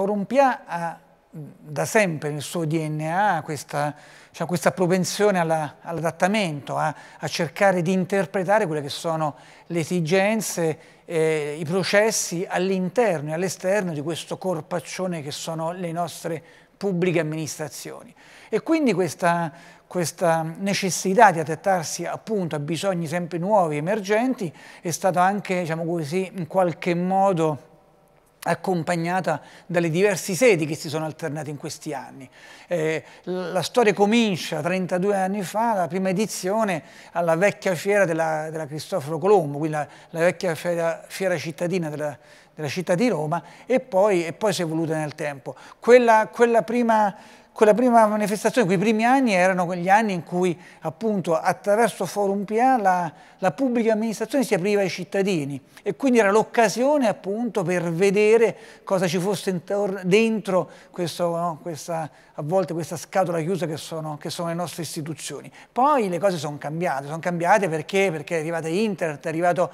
Forum PIA ha da sempre nel suo DNA questa, cioè questa propensione all'adattamento, all a, a, cercare di interpretare quelle che sono le esigenze, eh, i processi all'interno e all'esterno di questo corpaccione che sono le nostre pubbliche amministrazioni. E quindi questa, questa necessità di adattarsi appunto a bisogni sempre nuovi, emergenti, è stata anche, diciamo così, in qualche modo accompagnata dalle diverse sedi che si sono alternate in questi anni. Eh, la storia comincia 32 anni fa, la prima edizione alla vecchia fiera della, della Cristoforo Colombo, quindi la, la vecchia fiera, fiera cittadina della, della, città di Roma e poi, e poi, si è evoluta nel tempo. Quella, quella prima quella prima manifestazione, quei primi anni erano quegli anni in cui appunto attraverso Forum PA la, la pubblica amministrazione si apriva ai cittadini e quindi era l'occasione appunto per vedere cosa ci fosse dentro questo, no, questa, a volte questa scatola chiusa che sono, che sono, le nostre istituzioni. Poi le cose sono cambiate, sono cambiate perché, perché è arrivata Internet, è arrivato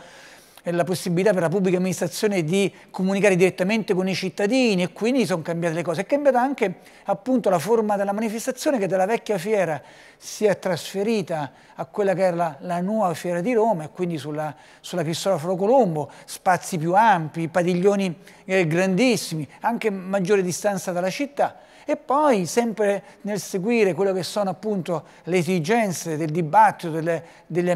la possibilità per la pubblica amministrazione di comunicare direttamente con i cittadini e quindi sono cambiate le cose. È cambiata anche appunto la forma della manifestazione che dalla vecchia fiera si è trasferita a quella che era la, la nuova fiera di Roma e quindi sulla, sulla Cristoforo Colombo, spazi più ampi, padiglioni eh, grandissimi, anche maggiore distanza dalla città e poi sempre nel seguire quello che sono appunto le esigenze del dibattito, delle, delle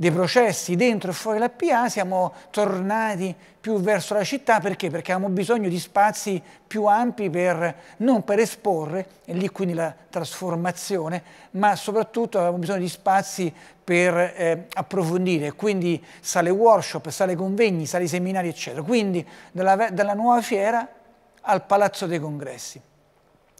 dei processi dentro e fuori la PA, siamo tornati più verso la città perché? Perché avevamo bisogno di spazi più ampi per, non per esporre, e lì quindi la trasformazione, ma soprattutto avevamo bisogno di spazi per eh, approfondire, quindi sale workshop, sale convegni, sale seminari eccetera. Quindi dalla, dalla nuova fiera al Palazzo dei Congressi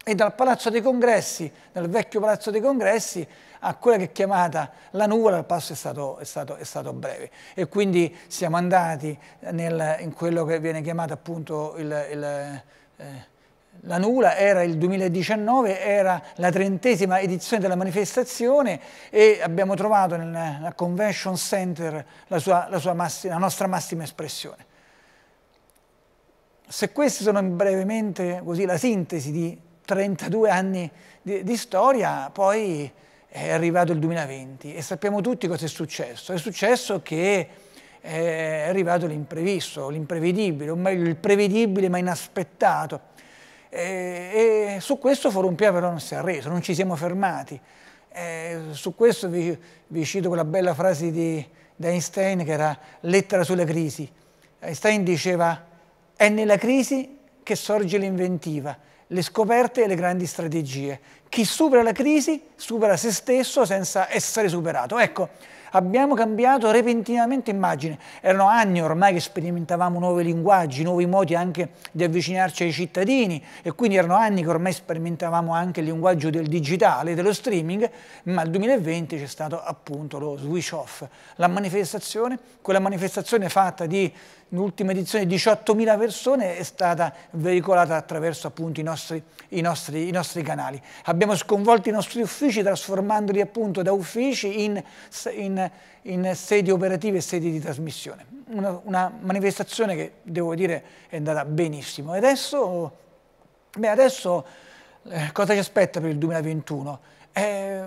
e dal Palazzo dei Congressi, dal vecchio Palazzo dei Congressi, a quella che è chiamata la nuvola, il passo è stato, è stato, è stato breve. E quindi siamo andati nel, in quello che viene chiamato appunto il, il, eh, la nuvola, era il 2019, era la trentesima edizione della manifestazione e abbiamo trovato nel, Convention Center la, sua, la, sua massima, la nostra massima espressione. Se queste sono brevemente così la sintesi di 32 anni di, di storia, poi è arrivato il 2020 e sappiamo tutti cosa è successo. È successo che eh, è arrivato l'imprevisto, l'imprevedibile, o meglio il prevedibile ma inaspettato. E, eh, e su questo Forum Pia però non si è arreso, non ci siamo fermati. E eh, su questo vi, vi, cito quella bella frase di, di Einstein che era lettera sulla crisi. Einstein diceva è nella crisi che sorge l'inventiva le scoperte e le grandi strategie. Chi supera la crisi supera se stesso senza essere superato. Ecco, abbiamo cambiato repentinamente immagine. Erano anni ormai che sperimentavamo nuovi linguaggi, nuovi modi anche di avvicinarci ai cittadini e quindi erano anni che ormai sperimentavamo anche il linguaggio del digitale, dello streaming, ma nel 2020 c'è stato appunto lo switch off, la manifestazione, quella manifestazione fatta di, in ultima edizione, 18.000 persone è stata veicolata attraverso appunto i nostri nostri, i, nostri, i nostri canali. Abbiamo sconvolto i nostri uffici trasformandoli appunto da uffici in, in, in sedi operative e sedi di trasmissione. Una, una, manifestazione che devo dire è andata benissimo. E adesso, beh, adesso eh, cosa ci aspetta per il 2021? Eh,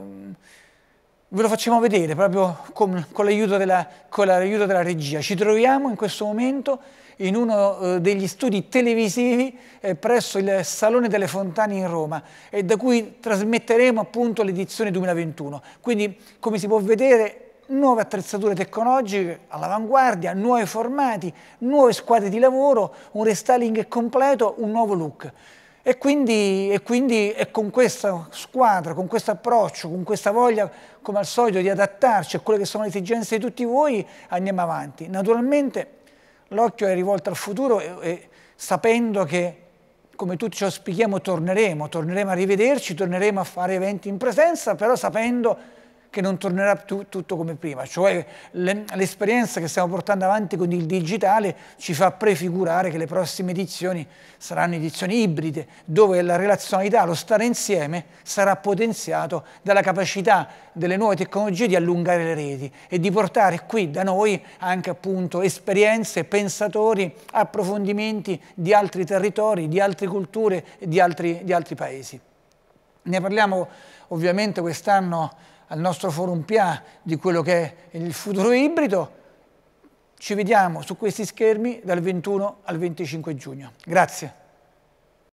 ve lo facciamo vedere proprio con, con l'aiuto della, della, regia. Ci troviamo in questo momento in uno eh, degli studi televisivi eh, presso il Salone delle Fontane in Roma e da cui trasmetteremo appunto l'edizione 2021. Quindi come si può vedere nuove attrezzature tecnologiche all'avanguardia, nuovi formati, nuove squadre di lavoro, un restyling completo, un nuovo look. E quindi, e quindi, è con questa squadra, con questo approccio, con questa voglia, come al solito, di adattarci a quelle che sono le esigenze di tutti voi, andiamo avanti. Naturalmente l'occhio è rivolto al futuro e, e, sapendo che, come tutti ci auspichiamo, torneremo, torneremo a rivederci, torneremo a fare eventi in presenza, però sapendo che non tornerà tu, tutto come prima, cioè l'esperienza che stiamo portando avanti con il digitale ci fa prefigurare che le prossime edizioni saranno edizioni ibride, dove la relazionalità, lo stare insieme sarà potenziato dalla capacità delle nuove tecnologie di allungare le reti e di portare qui da noi anche appunto esperienze, pensatori, approfondimenti di altri territori, di altre culture, di altri, di altri paesi. Ne parliamo ovviamente quest'anno al nostro forum PA di quello che è il futuro ibrido. Ci vediamo su questi schermi dal 21 al 25 giugno. Grazie.